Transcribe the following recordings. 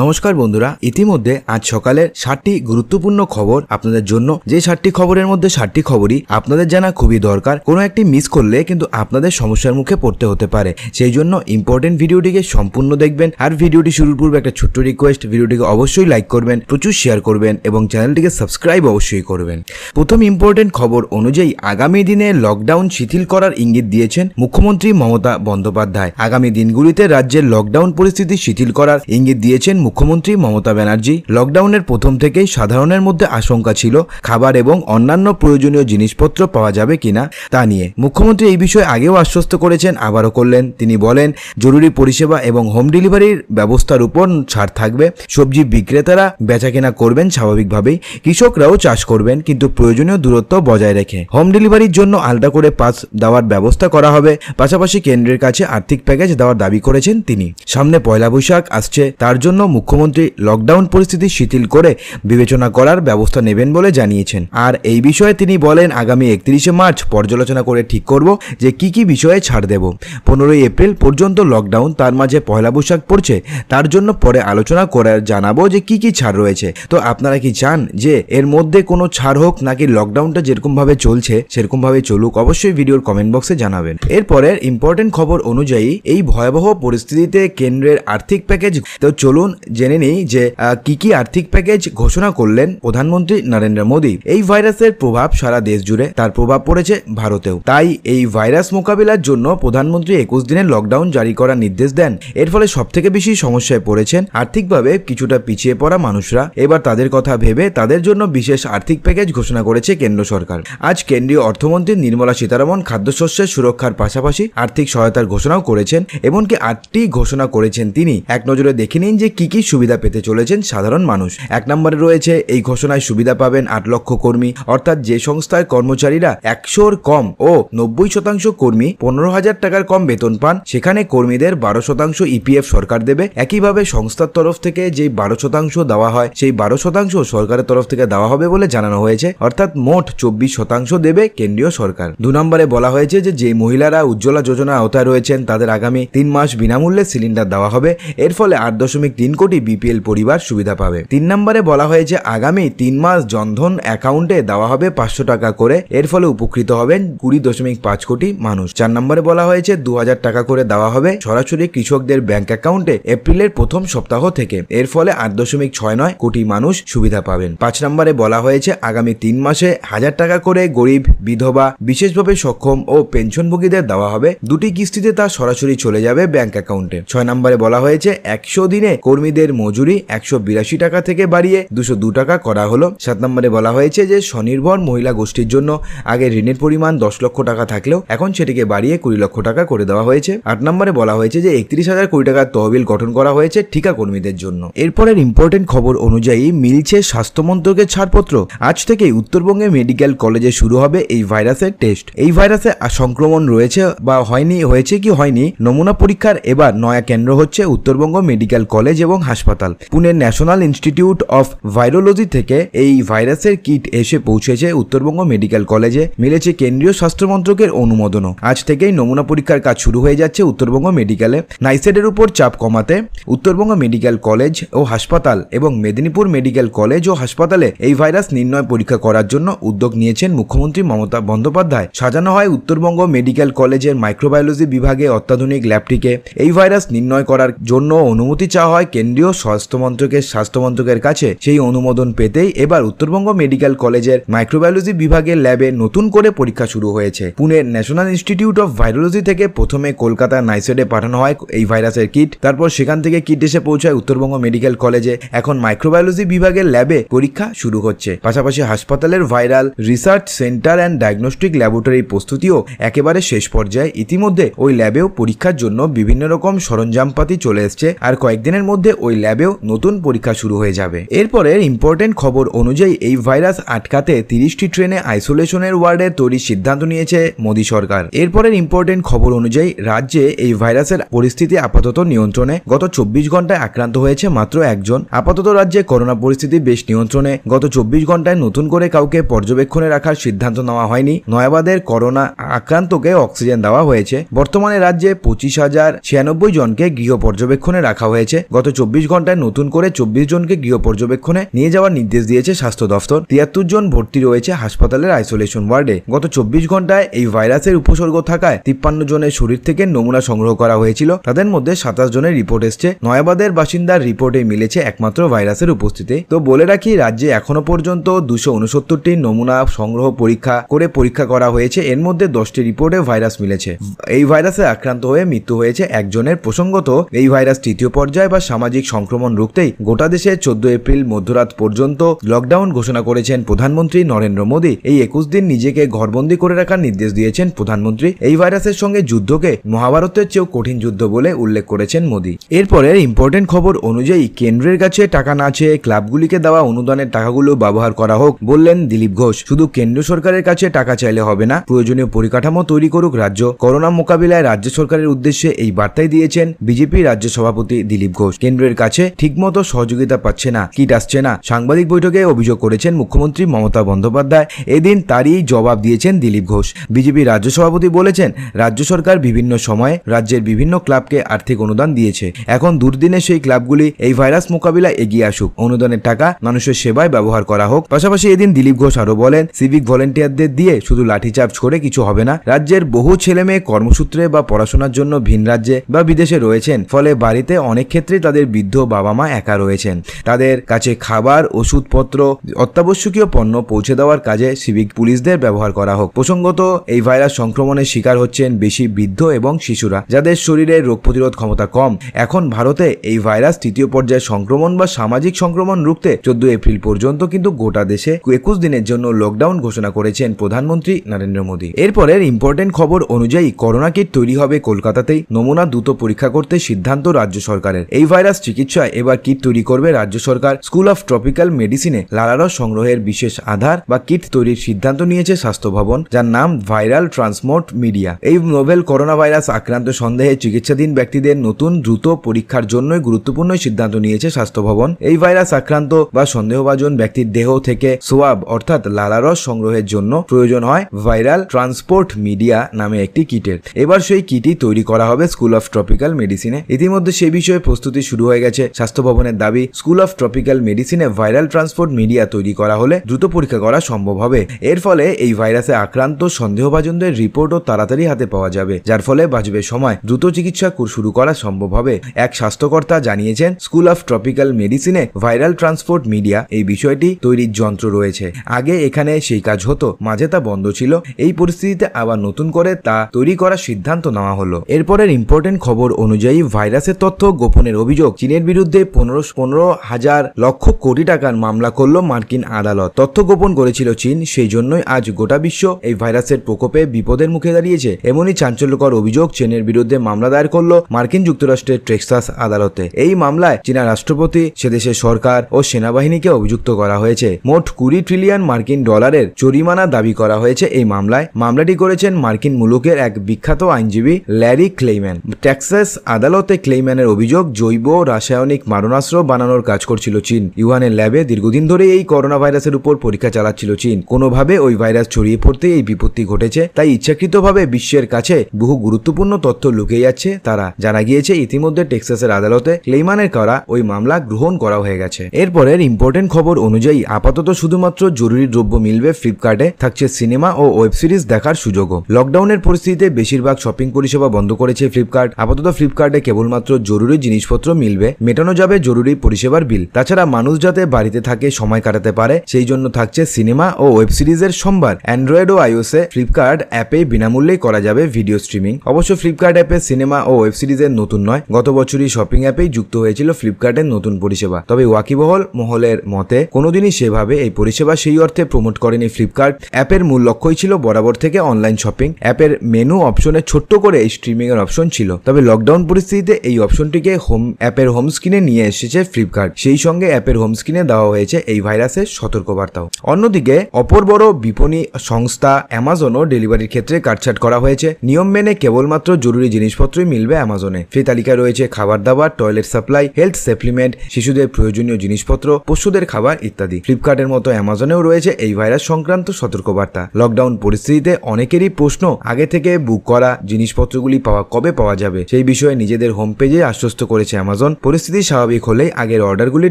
নমস্কার বন্ধুরা ইতিমধ্যে আজ সকালের ষাটটি গুরুত্বপূর্ণ খবর আপনাদের জন্য যে ষাটটি খবরের মধ্যে ষাটটি খবরই আপনাদের জানা খুবই দরকার কোনো একটি মিস করলে কিন্তু আপনাদের সমস্যার মুখে পড়তে হতে পারে সেই জন্য ইম্পর্টেন্ট ভিডিওটিকে সম্পূর্ণ দেখবেন আর ভিডিওটি শুরুর পূর্বে একটা ছোট্ট রিকোয়েস্ট ভিডিওটিকে অবশ্যই লাইক করবেন প্রচুর শেয়ার করবেন এবং চ্যানেলটিকে সাবস্ক্রাইব অবশ্যই করবেন প্রথম ইম্পর্টেন্ট খবর অনুযায়ী আগামী দিনে লকডাউন শিথিল করার ইঙ্গিত দিয়েছেন মুখ্যমন্ত্রী মমতা বন্দ্যোপাধ্যায় আগামী দিনগুলিতে রাজ্যের লকডাউন পরিস্থিতি শিথিল করার ইঙ্গিত দিয়েছেন মুখ্যমন্ত্রী মমতা ব্যানার্জি লকডাউনের প্রথম থেকেই সাধারণের মধ্যে আশঙ্কা ছিল খাবার এবং অন্যান্য প্রয়োজনীয় জিনিসপত্র পাওয়া যাবে কিনা তা নিয়ে মুখ্যমন্ত্রী এই বিষয়ে আগেও আশ্বস্ত করেছেন আবারও করলেন তিনি বলেন জরুরি পরিষেবা এবং হোম ডেলিভারির ব্যবস্থার উপর ছাড় থাকবে সবজি বিক্রেতারা বেচাকেনা করবেন স্বাভাবিকভাবেই কৃষকরাও চাষ করবেন কিন্তু প্রয়োজনীয় দূরত্ব বজায় রেখে হোম ডেলিভারির জন্য আলাদা করে পাস দেওয়ার ব্যবস্থা করা হবে পাশাপাশি কেন্দ্রের কাছে আর্থিক প্যাকেজ দেওয়ার দাবি করেছেন তিনি সামনে পয়লা বৈশাখ আসছে তার জন্য মুখ্যমন্ত্রী লকডাউন পরিস্থিতি শিথিল করে বিবেচনা করার ব্যবস্থা নেবেন বলে জানিয়েছেন আর এই বিষয়ে তিনি বলেন আগামী একত্রিশে মার্চ পর্যালোচনা করে ঠিক করব যে কি কি বিষয়ে ছাড় দেব পনেরোই এপ্রিল পর্যন্ত লকডাউন তার মাঝে পয়লা বৈশাখ পড়ছে তার জন্য পরে আলোচনা করে জানাবো যে কি কি ছাড় রয়েছে তো আপনারা কি চান যে এর মধ্যে কোনো ছাড় হোক নাকি লকডাউনটা যেরকমভাবে চলছে সেরকমভাবে চলুক অবশ্যই ভিডিওর কমেন্ট বক্সে জানাবেন এরপরের ইম্পর্টেন্ট খবর অনুযায়ী এই ভয়াবহ পরিস্থিতিতে কেন্দ্রের আর্থিক প্যাকেজ তো চলুন জেনে নিই যে কি কি আর্থিক প্যাকেজ ঘোষণা করলেন প্রধানমন্ত্রী নরেন্দ্র মোদী এই ভাইরাসের প্রভাব সারা দেশ জুড়ে তার প্রভাব পড়েছে ভারতেও তাই এই ভাইরাস মোকাবিলার জন্য প্রধানমন্ত্রী একুশ দিনের লকডাউন জারি করার নির্দেশ দেন এর ফলে সব থেকে বেশি সমস্যায় পড়েছেন আর্থিকভাবে কিছুটা পিছিয়ে পড়া মানুষরা এবার তাদের কথা ভেবে তাদের জন্য বিশেষ আর্থিক প্যাকেজ ঘোষণা করেছে কেন্দ্র সরকার আজ কেন্দ্রীয় অর্থমন্ত্রী নির্মলা সীতারামন খাদ্যশস্যের সুরক্ষার পাশাপাশি আর্থিক সহায়তার ঘোষণাও করেছেন এমনকি আটটি ঘোষণা করেছেন তিনি এক নজরে দেখে নিন যে কি কি সুবিধা পেতে চলেছেন সাধারণ মানুষ এক নম্বরে রয়েছে এই ঘোষণায় সুবিধা পাবেন আট লক্ষ কর্মী অর্থাৎ যে সংস্থার কর্মচারীরা একশোর কম ও নব্বই শতাংশ কর্মী পনেরো হাজার টাকার কম বেতন পান সেখানে কর্মীদের বারো শতাংশ ইপিএফ e সরকার দেবে একইভাবে সংস্থার তরফ থেকে যে বারো শতাংশ দেওয়া হয় সেই বারো শতাংশ সরকারের তরফ থেকে দেওয়া হবে বলে জানানো হয়েছে অর্থাৎ মোট চব্বিশ শতাংশ দেবে কেন্দ্রীয় সরকার দু নম্বরে বলা হয়েছে যে যে মহিলারা উজ্জ্বলা যোজনা আওতায় রয়েছেন তাদের আগামী তিন মাস বিনামূল্যে সিলিন্ডার দেওয়া হবে এর ফলে আট দশমিক তিন কোটি বিপিএল পরিবার সুবিধা পাবে তিন নম্বরে বলা হয়েছে আগামী তিন মাস জনধন অ্যাকাউন্টে দেওয়া হবে পাঁচশো টাকা করে এর ফলে উপকৃত হবেন কুড়ি দশমিক পাঁচ কোটি মানুষ চার নম্বরে বলা হয়েছে দু হাজার টাকা করে দেওয়া হবে সরাসরি কৃষকদের ব্যাংক অ্যাকাউন্টে এপ্রিলের প্রথম সপ্তাহ থেকে এর ফলে আট দশমিক ছয় নয় কোটি মানুষ সুবিধা পাবেন পাঁচ নম্বরে বলা হয়েছে আগামী তিন মাসে হাজার টাকা করে গরিব বিধবা বিশেষভাবে সক্ষম ও পেনশনভোগীদের দেওয়া হবে দুটি কিস্তিতে তা সরাসরি চলে যাবে ব্যাংক অ্যাকাউন্টে ছয় নম্বরে বলা হয়েছে একশো দিনে কর্মী কর্মীদের মজুরি একশো বিরাশি টাকা থেকে বাড়িয়ে দুশো দু টাকা করা হলো সাত নম্বরে বলা হয়েছে যে স্বনির্ভর মহিলা গোষ্ঠীর জন্য আগে ঋণের পরিমাণ দশ লক্ষ টাকা থাকলেও এখন সেটিকে বাড়িয়ে কুড়ি লক্ষ টাকা করে দেওয়া হয়েছে আট নম্বরে বলা হয়েছে যে একত্রিশ হাজার কোটি টাকার তহবিল গঠন করা হয়েছে ঠিকা কর্মীদের জন্য এরপরের ইম্পর্টেন্ট খবর অনুযায়ী মিলছে স্বাস্থ্য মন্ত্রকের ছাড়পত্র আজ থেকেই উত্তরবঙ্গে মেডিকেল কলেজে শুরু হবে এই ভাইরাসের টেস্ট এই ভাইরাসে সংক্রমণ রয়েছে বা হয়নি হয়েছে কি হয়নি নমুনা পরীক্ষার এবার নয়া কেন্দ্র হচ্ছে উত্তরবঙ্গ মেডিকেল কলেজ এবং এবং হাসপাতাল পুনের ন্যাশনাল ইনস্টিটিউট অফ ভাইরোলজি থেকে এই ভাইরাসের কিট এসে পৌঁছেছে উত্তরবঙ্গ মেডিকেল কলেজে মিলেছে কেন্দ্রীয় স্বাস্থ্যমন্ত্রকের অনুমোদনও আজ থেকেই নমুনা পরীক্ষার কাজ শুরু হয়ে যাচ্ছে উত্তরবঙ্গ মেডিকেলে নাইসেডের উপর চাপ কমাতে উত্তরবঙ্গ মেডিকেল কলেজ ও হাসপাতাল এবং মেদিনীপুর মেডিকেল কলেজ ও হাসপাতালে এই ভাইরাস নির্ণয় পরীক্ষা করার জন্য উদ্যোগ নিয়েছেন মুখ্যমন্ত্রী মমতা বন্দ্যোপাধ্যায় সাজানো হয় উত্তরবঙ্গ মেডিকেল কলেজের মাইক্রোবায়োলজি বিভাগে অত্যাধুনিক ল্যাবটিকে এই ভাইরাস নির্ণয় করার জন্য অনুমতি চাওয়া হয় কেন্দ্রীয় স্বাস্থ্যমন্ত্রকের স্বাস্থ্যমন্ত্রকের কাছে সেই অনুমোদন পেতেই এবার উত্তরবঙ্গ মেডিকেল কলেজের মাইক্রোবায়োলজি বিভাগের ল্যাবে নতুন করে পরীক্ষা শুরু হয়েছে পুনের ন্যাশনাল ইনস্টিটিউট অফ ভাইরোলজি থেকে প্রথমে কলকাতা নাইসেডে পাঠানো হয় এই ভাইরাসের কিট তারপর সেখান থেকে কিট এসে পৌঁছায় উত্তরবঙ্গ মেডিকেল কলেজে এখন মাইক্রোবায়োলজি বিভাগের ল্যাবে পরীক্ষা শুরু হচ্ছে পাশাপাশি হাসপাতালের viral research centre and diagnostic ল্যাবরেটরির প্রস্তুতিও একেবারে শেষ পর্যায়ে ইতিমধ্যে ওই ল্যাবেও পরীক্ষার জন্য বিভিন্ন রকম সরঞ্জামপাতি চলে এসছে আর কয়েকদিনের মধ্যে মধ্যে ওই ল্যাবেও নতুন পরীক্ষা শুরু হয়ে যাবে এরপরের ইম্পর্টেন্ট খবর অনুযায়ী এই ভাইরাস আটকাতে তিরিশটি ট্রেনে আইসোলেশনের ওয়ার্ডে তৈরির সিদ্ধান্ত নিয়েছে মোদী সরকার এরপরের ইম্পর্টেন্ট খবর অনুযায়ী রাজ্যে এই ভাইরাসের পরিস্থিতি আপাতত নিয়ন্ত্রণে গত চব্বিশ ঘন্টায় আক্রান্ত হয়েছে মাত্র একজন আপাতত রাজ্যে করোনা পরিস্থিতি বেশ নিয়ন্ত্রণে গত চব্বিশ ঘন্টায় নতুন করে কাউকে পর্যবেক্ষণে রাখার সিদ্ধান্ত নেওয়া হয়নি নয়াবাদের করোনা আক্রান্তকে অক্সিজেন দেওয়া হয়েছে বর্তমানে রাজ্যে পঁচিশ হাজার ছিয়ানব্বই জনকে গৃহ পর্যবেক্ষণে রাখা হয়েছে গত চব্বিশ ঘন্টায় নতুন করে চব্বিশ জনকে গৃহ পর্যবেক্ষণে নিয়ে যাওয়ার নির্দেশ দিয়েছে স্বাস্থ্য দফতর তিয়াত্তর জন ভর্তি রয়েছে হাসপাতালের আইসোলেশন ওয়ার্ডে গত চব্বিশ ঘন্টায় এই ভাইরাসের উপসর্গ থাকায় তিপ্পান্ন জনের শরীর থেকে নমুনা সংগ্রহ করা হয়েছিল তাদের মধ্যে সাতাশ জনের রিপোর্ট এসছে নয়াবাদের বাসিন্দার রিপোর্টে মিলেছে একমাত্র ভাইরাসের উপস্থিতি তো বলে রাখি রাজ্যে এখনো পর্যন্ত দুশো উনসত্তরটি নমুনা সংগ্রহ পরীক্ষা করে পরীক্ষা করা হয়েছে এর মধ্যে দশটি রিপোর্টে ভাইরাস মিলেছে এই ভাইরাসে আক্রান্ত হয়ে মৃত্যু হয়েছে একজনের প্রসঙ্গত এই ভাইরাস তৃতীয় পর্যায়ে বা সামাজিক সামাজিক সংক্রমণ রুখতেই গোটা দেশে চোদ্দ এপ্রিল মধ্যরাত পর্যন্ত লকডাউন ঘোষণা করেছেন প্রধানমন্ত্রী নরেন্দ্র মোদী এই একুশ দিন নিজেকে ঘরবন্দি করে রাখার নির্দেশ দিয়েছেন প্রধানমন্ত্রী এই ভাইরাসের সঙ্গে যুদ্ধকে মহাভারতের চেয়েও কঠিন যুদ্ধ বলে উল্লেখ করেছেন মোদী এরপরে ইম্পর্টেন্ট খবর অনুযায়ী কেন্দ্রের কাছে টাকা না চেয়ে ক্লাবগুলিকে দেওয়া অনুদানের টাকাগুলো ব্যবহার করা হোক বললেন দিলীপ ঘোষ শুধু কেন্দ্র সরকারের কাছে টাকা চাইলে হবে না প্রয়োজনীয় পরিকাঠামো তৈরি করুক রাজ্য করোনা মোকাবিলায় রাজ্য সরকারের উদ্দেশ্যে এই বার্তাই দিয়েছেন বিজেপি রাজ্য সভাপতি দিলীপ ঘোষ কেন্দ্র কেন্দ্রের কাছে ঠিকমতো সহযোগিতা পাচ্ছে না কিট আসছে না সাংবাদিক বৈঠকে অভিযোগ করেছেন মুখ্যমন্ত্রী মমতা বন্দ্যোপাধ্যায় এদিন তারই জবাব দিয়েছেন দিলীপ ঘোষ বিজেপি রাজ্য সভাপতি বলেছেন রাজ্য সরকার বিভিন্ন সময়ে রাজ্যের বিভিন্ন ক্লাবকে আর্থিক অনুদান দিয়েছে এখন দুর্দিনে সেই ক্লাবগুলি এই ভাইরাস মোকাবিলা এগিয়ে আসুক অনুদানের টাকা মানুষের সেবায় ব্যবহার করা হোক পাশাপাশি এদিন দিলীপ ঘোষ আরও বলেন সিভিক ভলেন্টিয়ারদের দিয়ে শুধু লাঠিচাপ করে কিছু হবে না রাজ্যের বহু ছেলেমেয়ে কর্মসূত্রে বা পড়াশোনার জন্য ভিন রাজ্যে বা বিদেশে রয়েছেন ফলে বাড়িতে অনেক ক্ষেত্রে তাদের বৃদ্ধ বাবা মা একা রয়েছেন তাদের কাছে খাবার ওষুধপত্র অত্যাবশ্যকীয় পণ্য পৌঁছে দেওয়ার কাজে সিভিক পুলিশদের ব্যবহার করা হোক প্রসঙ্গত এই ভাইরাস সংক্রমণের শিকার হচ্ছেন বেশি বৃদ্ধ এবং শিশুরা যাদের শরীরে রোগ প্রতিরোধ ক্ষমতা কম এখন ভারতে এই ভাইরাস তৃতীয় পর্যায়ে সংক্রমণ বা সামাজিক সংক্রমণ রুখতে চোদ্দ এপ্রিল পর্যন্ত কিন্তু গোটা দেশে একুশ দিনের জন্য লকডাউন ঘোষণা করেছেন প্রধানমন্ত্রী নরেন্দ্র মোদী এরপরের ইম্পর্টেন্ট খবর অনুযায়ী করোনা কিট তৈরি হবে কলকাতাতেই নমুনা দ্রুত পরীক্ষা করতে সিদ্ধান্ত রাজ্য সরকারের এই ভাইরাস ক্যান্সার চিকিৎসায় এবার কিট তৈরি করবে রাজ্য সরকার স্কুল অফ ট্রপিক্যাল মেডিসিনে লালারস সংগ্রহের বিশেষ আধার বা কিট তৈরির সিদ্ধান্ত নিয়েছে স্বাস্থ্য ভবন যার নাম ভাইরাল ট্রান্সপোর্ট মিডিয়া এই নোভেল করোনা ভাইরাস আক্রান্ত সন্দেহে চিকিৎসাধীন ব্যক্তিদের নতুন দ্রুত পরীক্ষার জন্য গুরুত্বপূর্ণ সিদ্ধান্ত নিয়েছে স্বাস্থ্য ভবন এই ভাইরাস আক্রান্ত বা সন্দেহভাজন ব্যক্তির দেহ থেকে সোয়াব অর্থাৎ লালারস সংগ্রহের জন্য প্রয়োজন হয় ভাইরাল ট্রান্সপোর্ট মিডিয়া নামে একটি কিটের এবার সেই কিটই তৈরি করা হবে স্কুল অফ ট্রপিক্যাল মেডিসিনে ইতিমধ্যে সে বিষয়ে প্রস্তুতি শুরু হয়ে গেছে স্বাস্থ্য ভবনের দাবি স্কুল অফ ট্রপিক্যাল মেডিসিনে ভাইরাল ট্রান্সপোর্ট মিডিয়া তৈরি করা হলে দ্রুত পরীক্ষা করা সম্ভব হবে এর ফলে এই ভাইরাসে আক্রান্ত সন্দেহভাজনদের রিপোর্টও তাড়াতাড়ি হাতে পাওয়া যাবে যার ফলে বাঁচবে সময় দ্রুত চিকিৎসা শুরু করা সম্ভব হবে এক স্বাস্থ্যকর্তা জানিয়েছেন স্কুল অফ ট্রপিক্যাল মেডিসিনে ভাইরাল ট্রান্সপোর্ট মিডিয়া এই বিষয়টি তৈরির যন্ত্র রয়েছে আগে এখানে সেই কাজ হতো মাঝে তা বন্ধ ছিল এই পরিস্থিতিতে আবার নতুন করে তা তৈরি করার সিদ্ধান্ত নেওয়া হলো এরপরের ইম্পর্টেন্ট খবর অনুযায়ী ভাইরাসের তথ্য গোপনের অভিযোগ চীনের বিরুদ্ধে পনেরো পনেরো হাজার লক্ষ কোটি টাকার মামলা করল মার্কিন আদালত তথ্য গোপন করেছিল চীন সেই জন্যই আজ গোটা বিশ্ব এই ভাইরাসের প্রকোপে বিপদের মুখে দাঁড়িয়েছে এমনই চাঞ্চল্যকর অভিযোগ চীনের বিরুদ্ধে মামলা দায়ের করল মার্কিন যুক্তরাষ্ট্রের টেক্সাস আদালতে এই মামলায় চীনা রাষ্ট্রপতি সেদেশের সরকার ও সেনাবাহিনীকে অভিযুক্ত করা হয়েছে মোট কুড়ি ট্রিলিয়ন মার্কিন ডলারের জরিমানা দাবি করা হয়েছে এই মামলায় মামলাটি করেছেন মার্কিন মুলুকের এক বিখ্যাত আইনজীবী ল্যারি ক্লেইম্যান টেক্সাস আদালতে ক্লেইম্যানের অভিযোগ জৈব রাসায়নিক মারণাস্ত্র বানানোর কাজ করছিল চীন ইউহানের ল্যাবে দীর্ঘদিন ধরে এই করোনা ভাইরাসের উপর পরীক্ষা চালাচ্ছিল চীন কোনোভাবে ওই ভাইরাস ছড়িয়ে পড়তে এই বিপত্তি ঘটেছে তাই ইচ্ছাকৃতভাবে বিশ্বের কাছে বহু গুরুত্বপূর্ণ তথ্য লুকিয়ে যাচ্ছে তারা জানা গিয়েছে ইতিমধ্যে টেক্সাসের আদালতে ক্লেইমানের করা ওই মামলা গ্রহণ করা হয়ে গেছে এরপরের ইম্পর্টেন্ট খবর অনুযায়ী আপাতত শুধুমাত্র জরুরি দ্রব্য মিলবে ফ্লিপকার্টে থাকছে সিনেমা ও ওয়েব সিরিজ দেখার সুযোগও লকডাউনের পরিস্থিতিতে বেশিরভাগ শপিং পরিষেবা বন্ধ করেছে ফ্লিপকার্ট আপাতত ফ্লিপকার্টে কেবলমাত্র জরুরি জিনিসপত্র মিল মিলবে মেটানো যাবে জরুরি পরিষেবার বিল তাছাড়া মানুষ যাতে বাড়িতে থাকে সময় কাটাতে পারে সেই জন্য থাকছে সিনেমা ও ওয়েব সিরিজের সম্ভার অ্যান্ড্রয়েড ও আইওসে ফ্লিপকার্ট অ্যাপে বিনামূল্যেই করা যাবে ভিডিও স্ট্রিমিং অবশ্য ফ্লিপকার্ট অ্যাপে সিনেমা ও ওয়েব সিরিজের নতুন নয় গত বছরই শপিং অ্যাপেই যুক্ত হয়েছিল ফ্লিপকার্টের নতুন পরিষেবা তবে ওয়াকিবহল মহলের মতে কোনোদিনই সেভাবে এই পরিষেবা সেই অর্থে প্রমোট করেনি ফ্লিপকার্ট অ্যাপের মূল লক্ষ্যই ছিল বরাবর থেকে অনলাইন শপিং অ্যাপের মেনু অপশনে ছোট্ট করে এই স্ট্রিমিং এর অপশন ছিল তবে লকডাউন পরিস্থিতিতে এই অপশনটিকে হোম অ্যাপ অ্যাপের হোম স্ক্রিনে নিয়ে এসেছে ফ্লিপকার্ট সেই সঙ্গে অ্যাপের হোম স্ক্রিনে দেওয়া হয়েছে এই ভাইরাসের সতর্কবার্তাও অন্যদিকে অপর বড় বিপণী সংস্থা অ্যামাজনও ডেলিভারির ক্ষেত্রে কাটছাট করা হয়েছে নিয়ম মেনে কেবলমাত্র জরুরি জিনিসপত্রই মিলবে অ্যামাজনে সেই তালিকায় রয়েছে খাবার দাবার টয়লেট সাপ্লাই হেলথ সাপ্লিমেন্ট শিশুদের প্রয়োজনীয় জিনিসপত্র পশুদের খাবার ইত্যাদি ফ্লিপকার্টের মতো অ্যামাজনেও রয়েছে এই ভাইরাস সংক্রান্ত সতর্কবার্তা লকডাউন পরিস্থিতিতে অনেকেরই প্রশ্ন আগে থেকে বুক করা জিনিসপত্রগুলি পাওয়া কবে পাওয়া যাবে সেই বিষয়ে নিজেদের হোম পেজে আশ্বস্ত করেছে অ্যামাজন পরিবর্তন পরিস্থিতি স্বাভাবিক হলে আগের অর্ডারগুলি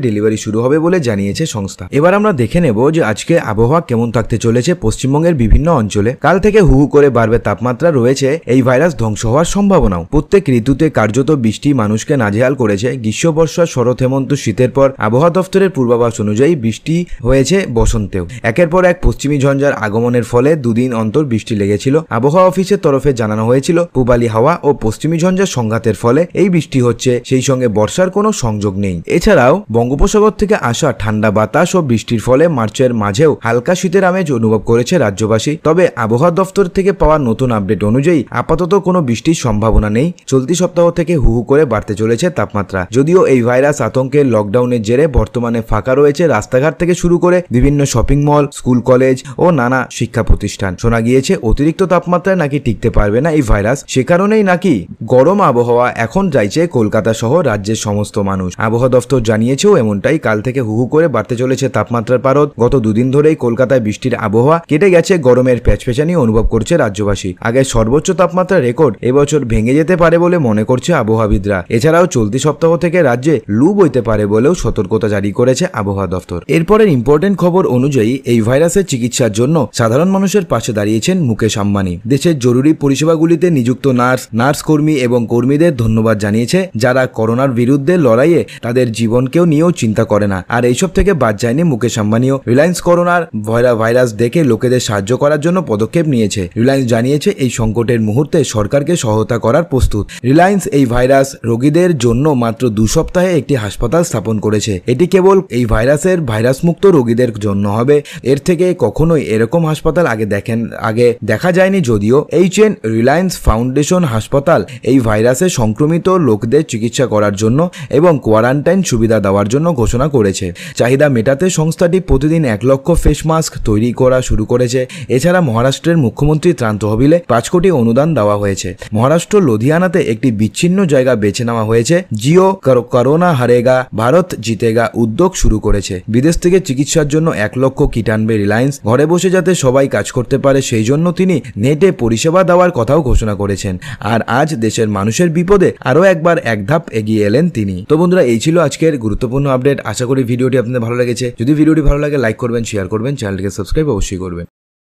ডেলিভারি শুরু হবে বলে জানিয়েছে সংস্থা এবার আমরা দেখে নেব যে আজকে আবহাওয়া কেমন থাকতে চলেছে পশ্চিমবঙ্গের বিভিন্ন অঞ্চলে কাল থেকে হু করে বাড়বে তাপমাত্রা রয়েছে এই ভাইরাস ধ্বংস হওয়ার সম্ভাবনাও প্রত্যেক ঋতুতে কার্যত বৃষ্টি মানুষকে নাজেহাল করেছে গ্রীষ্ম বর্ষা শরৎ হেমন্ত শীতের পর আবহাওয়া দফতরের পূর্বাভাস অনুযায়ী বৃষ্টি হয়েছে বসন্তেও একের পর এক পশ্চিমী ঝঞ্ঝার আগমনের ফলে দুদিন অন্তর বৃষ্টি লেগেছিল আবহাওয়া অফিসের তরফে জানানো হয়েছিল পূবালি হাওয়া ও পশ্চিমী ঝঞ্ঝার সংঘাতের ফলে এই বৃষ্টি হচ্ছে সেই সঙ্গে বর্ষার কোনো সংযোগ নেই এছাড়াও বঙ্গোপসাগর থেকে আসা ঠান্ডা বাতাস ও বৃষ্টির ফলে মার্চের মাঝেও হালকা শীতের আমেজ অনুভব করেছে রাজ্যবাসী তবে আবহাওয়া দফতর থেকে পাওয়া নতুন আপডেট অনুযায়ী আপাতত কোনো বৃষ্টির সম্ভাবনা নেই চলতি সপ্তাহ থেকে হু হু করে বাড়তে চলেছে তাপমাত্রা যদিও এই ভাইরাস আতঙ্কে লকডাউনের জেরে বর্তমানে ফাঁকা রয়েছে রাস্তাঘাট থেকে শুরু করে বিভিন্ন শপিং মল স্কুল কলেজ ও নানা শিক্ষা প্রতিষ্ঠান শোনা গিয়েছে অতিরিক্ত তাপমাত্রায় নাকি টিকতে পারবে না এই ভাইরাস সে কারণেই নাকি গরম আবহাওয়া এখন চাইছে কলকাতা সহ রাজ্যের দেশের সমস্ত মানুষ আবহাওয়া দফতর জানিয়েছেও এমনটাই কাল থেকে হুহু করে বাড়তে চলেছে তাপমাত্রার পারদ গত দুদিন ধরেই কলকাতায় বৃষ্টির আবহাওয়া কেটে গেছে গরমের প্যাচপেচানি অনুভব করছে রাজ্যবাসী আগে সর্বোচ্চ তাপমাত্রা রেকর্ড এবছর ভেঙে যেতে পারে বলে মনে করছে আবহাওয়াবিদরা এছাড়াও চলতি সপ্তাহ থেকে রাজ্যে লু বইতে পারে বলেও সতর্কতা জারি করেছে আবহাওয়া দফতর এরপরের ইম্পর্টেন্ট খবর অনুযায়ী এই ভাইরাসের চিকিৎসার জন্য সাধারণ মানুষের পাশে দাঁড়িয়েছেন মুকেশ আম্বানি দেশের জরুরি পরিষেবাগুলিতে নিযুক্ত নার্স নার্স কর্মী এবং কর্মীদের ধন্যবাদ জানিয়েছে যারা করোনার বিরুদ্ধে লড়াইয়ে তাদের জীবনকেও নিয়েও চিন্তা করে না আর এইসব থেকে বাদ যায়নি মুকেশ আম্বানিও রিলায়েন্স করোনার ভয়রা ভাইরাস দেখে লোকেদের সাহায্য করার জন্য পদক্ষেপ নিয়েছে রিলায়েন্স জানিয়েছে এই সংকটের মুহূর্তে সরকারকে সহায়তা করার প্রস্তুত রিলায়েন্স এই ভাইরাস রোগীদের জন্য মাত্র দু সপ্তাহে একটি হাসপাতাল স্থাপন করেছে এটি কেবল এই ভাইরাসের ভাইরাস মুক্ত রোগীদের জন্য হবে এর থেকে কখনোই এরকম হাসপাতাল আগে দেখেন আগে দেখা যায়নি যদিও এইচ এন রিলায়েন্স ফাউন্ডেশন হাসপাতাল এই ভাইরাসে সংক্রমিত লোকদের চিকিৎসা করার জন্য জন্য এবং কোয়ারান্টাইন সুবিধা দেওয়ার জন্য ঘোষণা করেছে চাহিদা মেটাতে সংস্থাটি প্রতিদিন এক লক্ষ ফেস মাস্ক তৈরি করা শুরু করেছে এছাড়া মহারাষ্ট্রের মুখ্যমন্ত্রী ত্রাণ তহবিলে পাঁচ কোটি অনুদান দেওয়া হয়েছে মহারাষ্ট্র লুধিয়ানাতে একটি বিচ্ছিন্ন জায়গা বেছে নেওয়া হয়েছে জিও করোনা হারেগা ভারত জিতেগা উদ্যোগ শুরু করেছে বিদেশ থেকে চিকিৎসার জন্য এক লক্ষ কিট আনবে রিলায়েন্স ঘরে বসে যাতে সবাই কাজ করতে পারে সেই জন্য তিনি নেটে পরিষেবা দেওয়ার কথাও ঘোষণা করেছেন আর আজ দেশের মানুষের বিপদে আরও একবার এক ধাপ এগিয়ে এলেন করলেন তিনি তো বন্ধুরা এই ছিল আজকের গুরুত্বপূর্ণ আপডেট আশা করি ভিডিওটি আপনাদের ভালো লেগেছে যদি ভিডিওটি ভালো লাগে লাইক করবেন শেয়ার করবেন চ্যানেলটিকে সাবস্ক্রাইব অবশ্যই করবেন